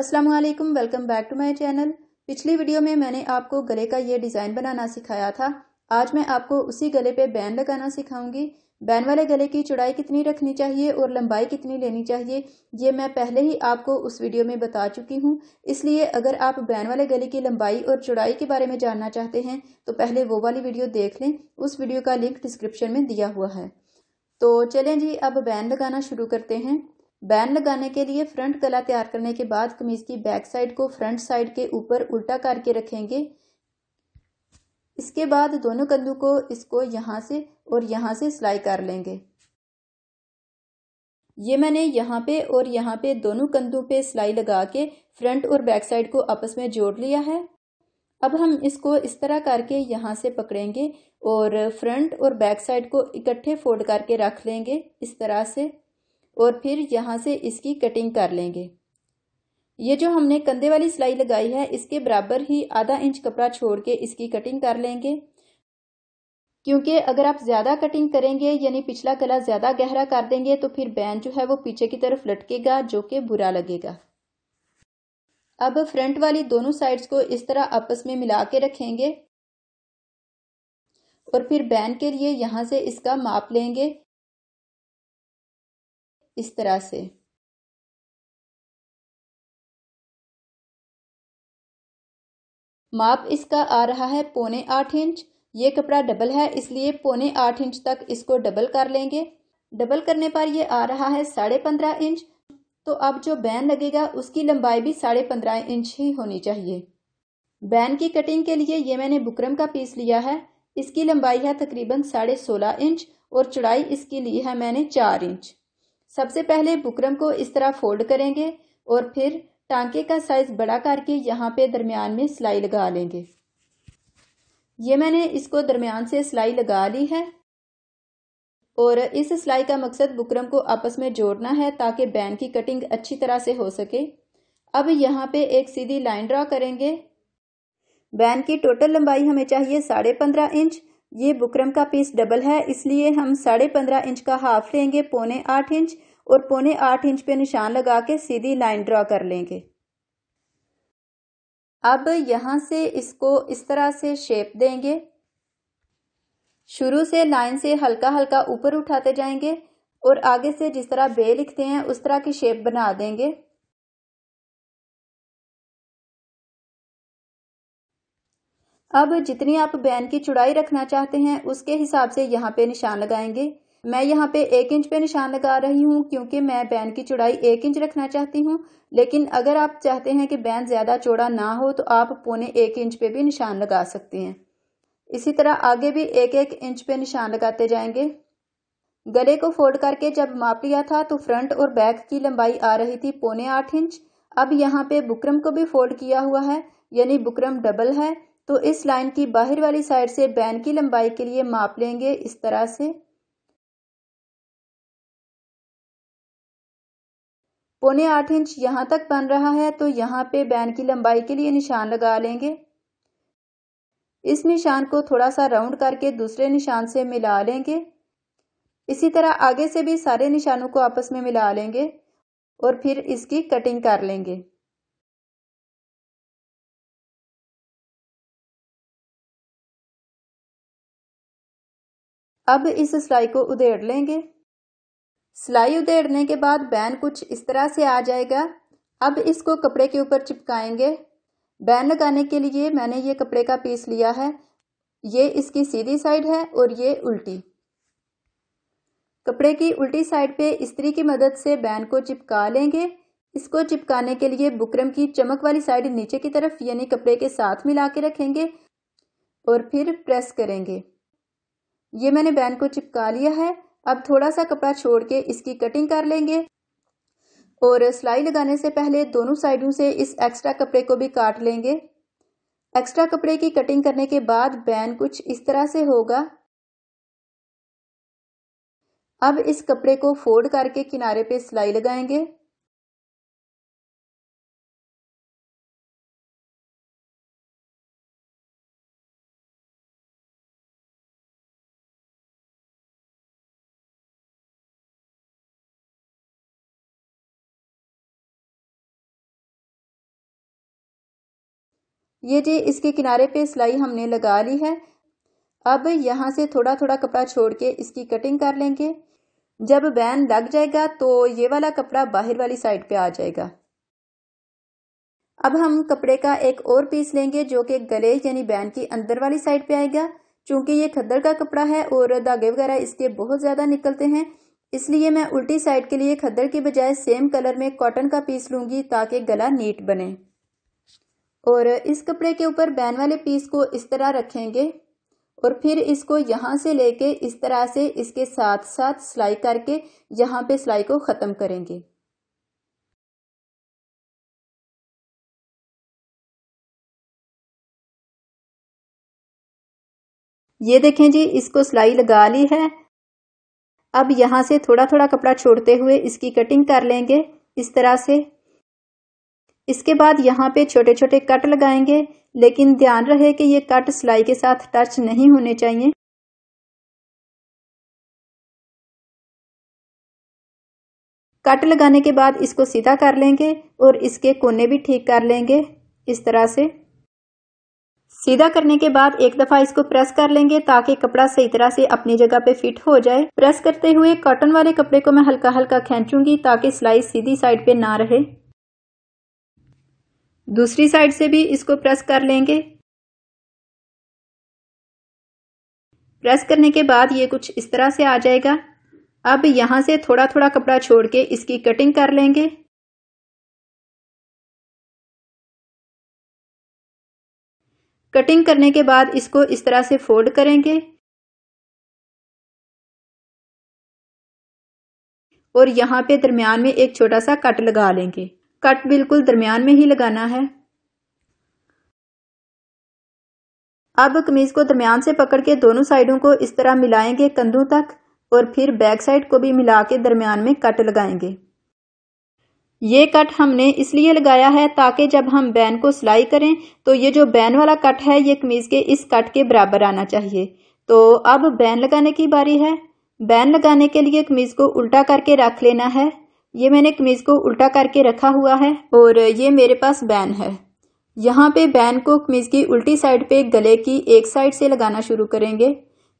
अस्सलाम वालेकुम welcome back to my channel पिछली वीडियो में मैंने आपको गले का ये डिज़ाइन बनाना सिखाया था आज मैं आपको उसी गले पे बैन लगाना सिखाऊंगी बैन वाले गले की चौड़ाई कितनी रखनी चाहिए और लंबाई कितनी लेनी चाहिए ये मैं पहले ही आपको उस वीडियो में बता चुकी हूँ इसलिए अगर आप बैन वाले गले की लंबाई और चौड़ाई के बारे में जानना चाहते हैं तो पहले वो वाली वीडियो देख लें उस वीडियो का लिंक डिस्क्रिप्शन में दिया हुआ है तो चलें जी अब बैन लगाना शुरू करते हैं बैन लगाने के लिए फ्रंट गला तैयार करने के बाद कमीज की बैक साइड को फ्रंट साइड के ऊपर उल्टा करके रखेंगे इसके बाद दोनों कंधों को इसको यहाँ से और यहाँ से सिलाई कर लेंगे ये मैंने यहाँ पे और यहाँ पे दोनों कंधों पे सिलाई लगा के फ्रंट और बैक साइड को आपस में जोड़ लिया है अब हम इसको इस तरह करके यहाँ से पकड़ेंगे और फ्रंट और बैक साइड को इकट्ठे फोल्ड करके रख लेंगे इस तरह से और फिर यहाँ से इसकी कटिंग कर लेंगे ये जो हमने कंधे वाली सिलाई लगाई है इसके बराबर ही आधा इंच कपड़ा छोड़ के इसकी कटिंग कर लेंगे क्योंकि अगर आप ज़्यादा कटिंग करेंगे यानी पिछला गला ज़्यादा गहरा कर देंगे तो फिर बैन जो है वो पीछे की तरफ लटकेगा जो कि बुरा लगेगा अब फ्रंट वाली दोनों साइड्स को इस तरह आपस में मिला के रखेंगे और फिर बैन के लिए यहाँ से इसका माप लेंगे इस तरह से माप इसका आ रहा है पौने आठ इंच ये कपड़ा डबल है इसलिए पौने आठ इंच तक इसको डबल कर लेंगे डबल करने पर ये आ रहा है साढ़े पंद्रह इंच तो अब जो बैन लगेगा उसकी लंबाई भी साढ़े पंद्रह इंच ही होनी चाहिए बैन की कटिंग के लिए ये मैंने बुकरम का पीस लिया है इसकी लंबाई है तकरीबन साढ़े सोलह इंच और चौड़ाई इसकी ली है मैंने चार इंच सबसे पहले बुकरम को इस तरह फोल्ड करेंगे और फिर टांके का साइज बड़ा करके यहाँ पे दरमियान में सिलाई लगा लेंगे ये मैंने इसको दरमियान से सिलाई लगा ली है और इस सिलाई का मकसद बुकरम को आपस में जोड़ना है ताकि बैन की कटिंग अच्छी तरह से हो सके अब यहाँ पे एक सीधी लाइन ड्रा करेंगे बैन की टोटल लंबाई हमें चाहिए साढ़े पंद्रह इंच ये बुकरम का पीस डबल है इसलिए हम साढ़े पंद्रह इंच का हाफ लेंगे पौने आठ इंच और पौने आठ इंच पे निशान लगा के सीधी लाइन ड्रॉ कर लेंगे अब यहाँ से इसको इस तरह से शेप देंगे शुरू से लाइन से हल्का हल्का ऊपर उठाते जाएंगे और आगे से जिस तरह बे लिखते हैं उस तरह की शेप बना देंगे अब जितनी आप बैन की चुड़ाई रखना चाहते हैं उसके हिसाब से यहाँ पे निशान लगाएंगे मैं यहाँ पे एक इंच पे निशान लगा रही हूँ क्योंकि मैं बैन की चुड़ाई एक इंच रखना चाहती हूँ लेकिन अगर आप चाहते हैं कि बैन ज़्यादा चौड़ा ना हो तो आप पौने एक इंच पे भी निशान लगा सकते हैं इसी तरह आगे भी एक एक इंच पे निशान लगाते जाएंगे गले को फोल्ड करके जब माप लिया था तो फ्रंट और बैक की लंबाई आ रही थी पौने आठ इंच अब यहाँ पे बुकरम को भी फोल्ड किया हुआ है यानी बुकरम डबल है तो इस लाइन की बाहर वाली साइड से बैन की लंबाई के लिए माप लेंगे इस तरह से पौने आठ इंच यहाँ तक बन रहा है तो यहाँ पे बैन की लंबाई के लिए निशान लगा लेंगे इस निशान को थोड़ा सा राउंड करके दूसरे निशान से मिला लेंगे इसी तरह आगे से भी सारे निशानों को आपस में मिला लेंगे और फिर इसकी कटिंग कर लेंगे अब इस सिलाई को उधेड़ लेंगे सिलाई उधेड़ने के बाद बैन कुछ इस तरह से आ जाएगा अब इसको कपड़े के ऊपर चिपकाएंगे बैन लगाने के लिए मैंने ये कपड़े का पीस लिया है ये इसकी सीधी साइड है और ये उल्टी कपड़े की उल्टी साइड पे इस्त्री की मदद से बैन को चिपका लेंगे इसको चिपकाने के लिए बुकरम की चमक वाली साइड नीचे की तरफ यानी कपड़े के साथ मिला के रखेंगे और फिर प्रेस करेंगे ये मैंने बैन को चिपका लिया है अब थोड़ा सा कपड़ा छोड़ के इसकी कटिंग कर लेंगे और सिलाई लगाने से पहले दोनों साइडों से इस एक्स्ट्रा कपड़े को भी काट लेंगे एक्स्ट्रा कपड़े की कटिंग करने के बाद बैन कुछ इस तरह से होगा अब इस कपड़े को फोल्ड करके किनारे पे सिलाई लगाएंगे ये जी इसके किनारे पे सिलाई हमने लगा ली है अब यहाँ से थोड़ा थोड़ा कपड़ा छोड़ के इसकी कटिंग कर लेंगे जब बैन लग जाएगा तो ये वाला कपड़ा बाहर वाली साइड पे आ जाएगा अब हम कपड़े का एक और पीस लेंगे जो कि गले यानी बैन की अंदर वाली साइड पे आएगा चूंकि ये खद्दर का कपड़ा है और धागे वगैरह इसके बहुत ज़्यादा निकलते हैं इसलिए मैं उल्टी साइड के लिए खद्दर के बजाय सेम कलर में कॉटन का पीस लूंगी ताकि गला नीट बने और इस कपड़े के ऊपर बैन वाले पीस को इस तरह रखेंगे और फिर इसको यहाँ से लेके इस तरह से इसके साथ साथ सिलाई करके यहाँ पे सिलाई को ख़त्म करेंगे ये देखें जी इसको सिलाई लगा ली है अब यहाँ से थोड़ा थोड़ा कपड़ा छोड़ते हुए इसकी कटिंग कर लेंगे इस तरह से इसके बाद यहाँ पे छोटे छोटे कट लगाएंगे लेकिन ध्यान रहे कि ये कट सिलाई के साथ टच नहीं होने चाहिए कट लगाने के बाद इसको सीधा कर लेंगे और इसके कोने भी ठीक कर लेंगे इस तरह से सीधा करने के बाद एक दफा इसको प्रेस कर लेंगे ताकि कपड़ा सही तरह से अपनी जगह पे फिट हो जाए प्रेस करते हुए कॉटन वाले कपड़े को मैं हल्का हल्का खेचूंगी ताकि सिलाई सीधी साइड पे ना रहे दूसरी साइड से भी इसको प्रेस कर लेंगे प्रेस करने के बाद ये कुछ इस तरह से आ जाएगा अब यहां से थोड़ा थोड़ा कपड़ा छोड़ के इसकी कटिंग कर लेंगे कटिंग करने के बाद इसको इस तरह से फोल्ड करेंगे और यहाँ पे दरमियान में एक छोटा सा कट लगा लेंगे कट बिल्कुल दरमियान में ही लगाना है अब कमीज को दरमियान से पकड़ के दोनों साइडों को इस तरह मिलाएंगे कंधों तक और फिर बैक साइड को भी मिला के दरमियान में कट लगाएंगे ये कट हमने इसलिए लगाया है ताकि जब हम बैन को सिलाई करें तो ये जो बैन वाला कट है ये कमीज के इस कट के बराबर आना चाहिए तो अब बैन लगाने की बारी है बैन लगाने के लिए कमीज को उल्टा करके रख लेना है ये मैंने कमीज को उल्टा करके रखा हुआ है और ये मेरे पास बैन है यहाँ पे बैन को कमीज की उल्टी साइड पे गले की एक साइड से लगाना शुरू करेंगे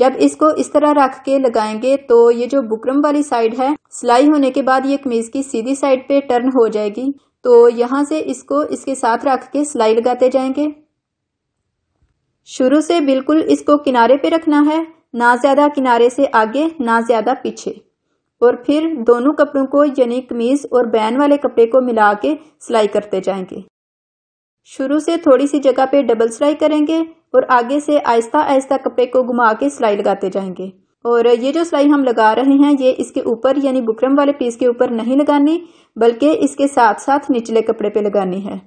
जब इसको इस तरह रख के लगाएंगे तो ये जो बुकरम वाली साइड है सिलाई होने के बाद ये कमीज की सीधी साइड पे टर्न हो जाएगी तो यहाँ से इसको इसके साथ रख के सिलाई लगाते जाएंगे शुरू से बिल्कुल इसको किनारे पे रखना है ना ज्यादा किनारे से आगे ना ज्यादा पीछे और फिर दोनों कपड़ों को यानी कमीज और बैन वाले कपड़े को मिला के सिलाई करते जाएंगे शुरू से थोड़ी सी जगह पे डबल सिलाई करेंगे और आगे से आहिस्ता आहिस्ता कपड़े को घुमा के सिलाई लगाते जाएंगे और ये जो सिलाई हम लगा रहे हैं ये इसके ऊपर यानी बुकरम वाले पीस के ऊपर नहीं लगानी बल्कि इसके साथ साथ निचले कपड़े पे लगानी है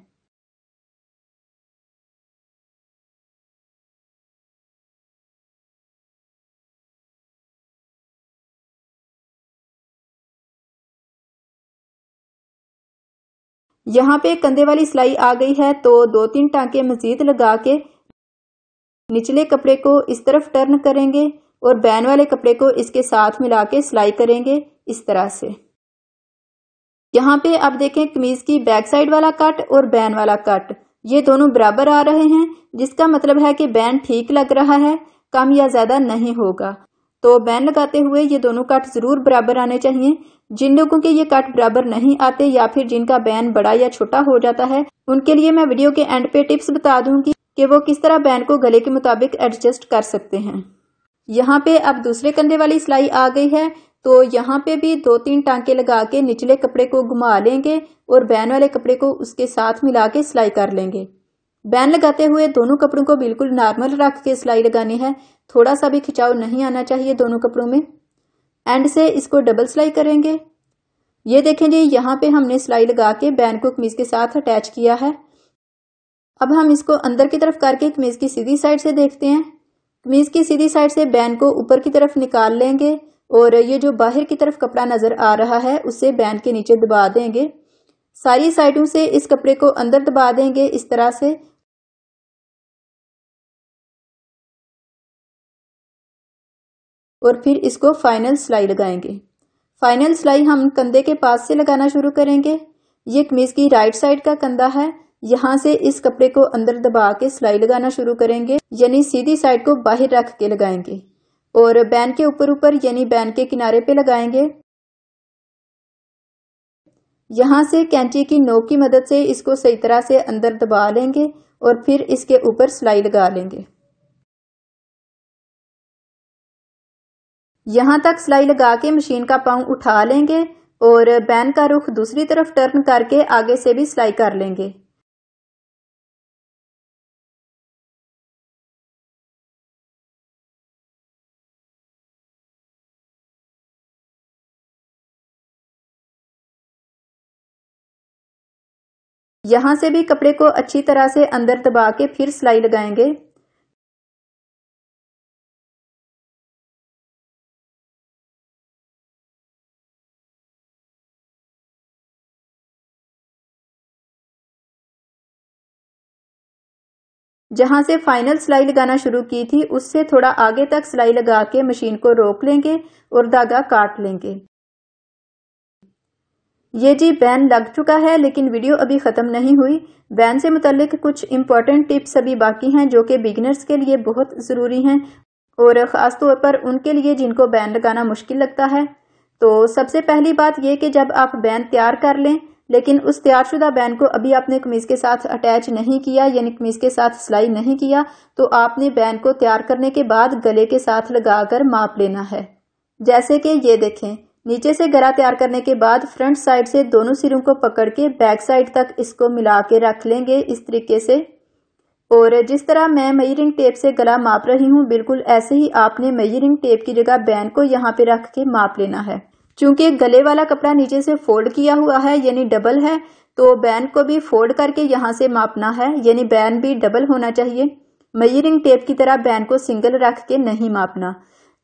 यहाँ पे कंधे वाली सिलाई आ गई है तो दो तीन टांके मजीद लगा के निचले कपड़े को इस तरफ टर्न करेंगे और बैन वाले कपड़े को इसके साथ मिला के सिलाई करेंगे इस तरह से यहाँ पे आप देखें कमीज की बैक साइड वाला कट और बैन वाला कट ये दोनों बराबर आ रहे हैं जिसका मतलब है कि बैन ठीक लग रहा है कम या ज्यादा नहीं होगा तो बैन लगाते हुए ये दोनों कट ज़रूर बराबर आने चाहिए जिन लोगों के ये कट बराबर नहीं आते या फिर जिनका बैन बड़ा या छोटा हो जाता है उनके लिए मैं वीडियो के एंड पे टिप्स बता दूंगी कि वो किस तरह बैन को गले के मुताबिक एडजस्ट कर सकते हैं यहाँ पे अब दूसरे कंधे वाली सिलाई आ गई है तो यहाँ पे भी दो तीन टांके लगा के निचले कपड़े को घुमा लेंगे और बैन वाले कपड़े को उसके साथ मिला के सिलाई कर लेंगे बैन लगाते हुए दोनों कपड़ों को बिल्कुल नॉर्मल रख के सिलाई लगानी है थोड़ा सा भी खिंचाव नहीं आना चाहिए दोनों कपड़ों में एंड से इसको डबल सिलाई करेंगे ये देखें जी यहाँ पे हमने सिलाई लगा के बैन को कमीज के साथ अटैच किया है अब हम इसको अंदर की तरफ करके कमीज की सीधी साइड से देखते हैं कमीज की सीधी साइड से बैन को ऊपर की तरफ निकाल लेंगे और ये जो बाहर की तरफ कपड़ा नजर आ रहा है उसे बैन के नीचे दबा देंगे सारी साइडों से इस कपड़े को अंदर दबा देंगे इस तरह से और फिर इसको फाइनल सिलाई लगाएंगे फाइनल सिलाई हम कंधे के पास से लगाना शुरू करेंगे ये कमीज़ की राइट साइड का कंधा है यहाँ से इस कपड़े को अंदर दबा के सिलाई लगाना शुरू करेंगे यानी सीधी साइड को बाहर रख के लगाएंगे और बैन के ऊपर ऊपर यानी बैन के किनारे पे लगाएंगे यहाँ से कैंची की नोक की मदद से इसको सही तरह से अंदर दबा लेंगे और फिर इसके ऊपर सिलाई लगा लेंगे यहाँ तक सिलाई लगा के मशीन का पाँव उठा लेंगे और बैन का रुख दूसरी तरफ टर्न करके आगे से भी सिलाई कर लेंगे यहाँ से भी कपड़े को अच्छी तरह से अंदर दबा के फिर सिलाई लगाएंगे जहां से फाइनल सिलाई लगाना शुरू की थी उससे थोड़ा आगे तक सिलाई लगा के मशीन को रोक लेंगे और धागा काट लेंगे ये जी बैन लग चुका है लेकिन वीडियो अभी ख़त्म नहीं हुई बैन से मुतालिक कुछ इम्पॉर्टेंट टिप्स अभी बाकी हैं जो कि बिगिनर्स के लिए बहुत ज़रूरी हैं और ख़ास तौर पर उनके लिए जिनको बैन लगाना मुश्किल लगता है तो सबसे पहली बात यह कि जब आप बैन तैयार कर लें लेकिन उस तैयारशुदा बैन को अभी आपने कमीज़ के साथ अटैच नहीं किया यानी कमीज़ के साथ सिलाई नहीं किया तो आपने बैन को तैयार करने के बाद गले के साथ लगाकर माप लेना है जैसे कि ये देखें नीचे से गला तैयार करने के बाद फ्रंट साइड से दोनों सिरों को पकड़ के बैक साइड तक इसको मिला के रख लेंगे इस तरीके से और जिस तरह मैं मेजरिंग टेप से गला माप रही हूँ बिल्कुल ऐसे ही आपने मेजरिंग टेप की जगह बैन को यहाँ पे रख के माप लेना है चूंकि गले वाला कपड़ा नीचे से फोल्ड किया हुआ है यानी डबल है तो बैन को भी फोल्ड करके यहाँ से मापना है यानी बैन भी डबल होना चाहिए मयरिंग टेप की तरह बैन को सिंगल रख के नहीं मापना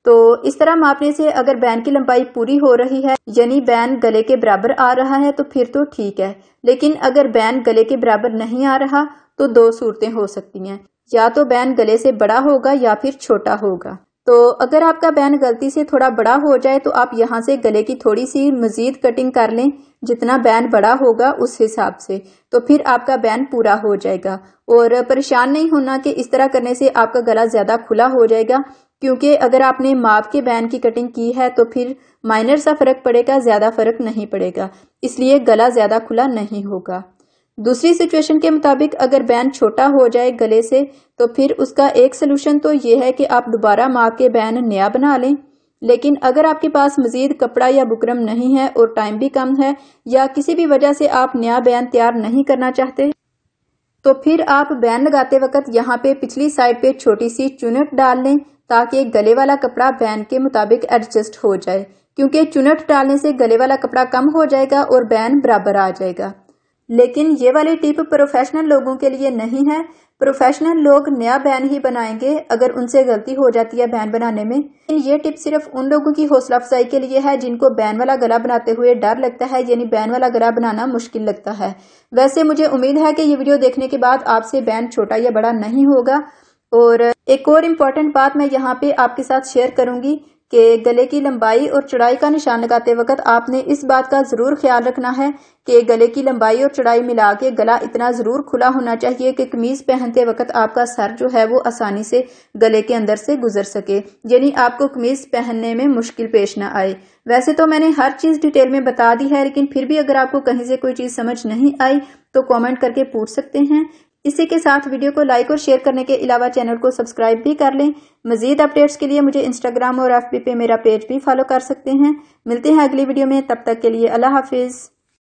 तो इस तरह मापने से अगर बैन की लंबाई पूरी हो रही है यानी बैन गले के बराबर आ रहा है तो फिर तो ठीक है लेकिन अगर बैन गले के बराबर नहीं आ रहा तो दो सूरतें हो सकती हैं या तो बैन गले से बड़ा होगा या फिर छोटा होगा तो अगर आपका बैन गलती से थोड़ा बड़ा हो जाए तो आप यहाँ से गले की थोड़ी सी मज़ीद कटिंग कर लें जितना बैन बड़ा होगा उस हिसाब से तो फिर आपका बैन पूरा हो जाएगा और परेशान नहीं होना कि इस तरह करने से आपका गला ज़्यादा खुला हो जाएगा क्योंकि अगर आपने माप के बैन की कटिंग की है तो फिर माइनर सा फ़र्क पड़ेगा ज़्यादा फ़र्क नहीं पड़ेगा इसलिए गला ज़्यादा खुला नहीं होगा दूसरी सिचुएशन के मुताबिक अगर बैन छोटा हो जाए गले से तो फिर उसका एक सलूशन तो ये है कि आप दोबारा मार के बैन नया बना लें लेकिन अगर आपके पास मजीद कपड़ा या बुकरम नहीं है और टाइम भी कम है या किसी भी वजह से आप नया बैन तैयार नहीं करना चाहते तो फिर आप बैन लगाते वक्त यहाँ पे पिछली साइड पे छोटी सी चुनट डाल लें ताकि गले वाला कपड़ा बैन के मुताबिक एडजस्ट हो जाए क्योंकि चुनट डालने से गले वाला कपड़ा कम हो जाएगा और बैन बराबर आ जाएगा लेकिन ये वाली टिप प्रोफेशनल लोगों के लिए नहीं है प्रोफेशनल लोग नया बैन ही बनाएंगे अगर उनसे गलती हो जाती है बैन बनाने में लेकिन ये टिप सिर्फ उन लोगों की हौसला अफजाई के लिए है जिनको बैन वाला गला बनाते हुए डर लगता है यानी बैन वाला गला बनाना मुश्किल लगता है वैसे मुझे उम्मीद है कि ये वीडियो देखने के बाद आपसे बैन छोटा या बड़ा नहीं होगा और एक और इम्पॉर्टेंट बात मैं यहाँ पे आपके साथ शेयर करूंगी कि गले की लंबाई और चौड़ाई का निशान लगाते वक्त आपने इस बात का ज़रूर ख्याल रखना है कि गले की लंबाई और चौड़ाई मिला के गला इतना ज़रूर खुला होना चाहिए कि कमीज़ पहनते वक्त आपका सर जो है वो आसानी से गले के अंदर से गुजर सके यानी आपको कमीज़ पहनने में मुश्किल पेश ना आए वैसे तो मैंने हर चीज़ डिटेल में बता दी है लेकिन फिर भी अगर आपको कहीं से कोई चीज़ समझ नहीं आई तो कमेंट करके पूछ सकते हैं इसी के साथ वीडियो को लाइक और शेयर करने के अलावा चैनल को सब्सक्राइब भी कर लें मजीद अपडेट्स के लिए मुझे इंस्टाग्राम और एफ पे मेरा पेज भी फॉलो कर सकते हैं मिलते हैं अगली वीडियो में तब तक के लिए अल्लाह हाफिज़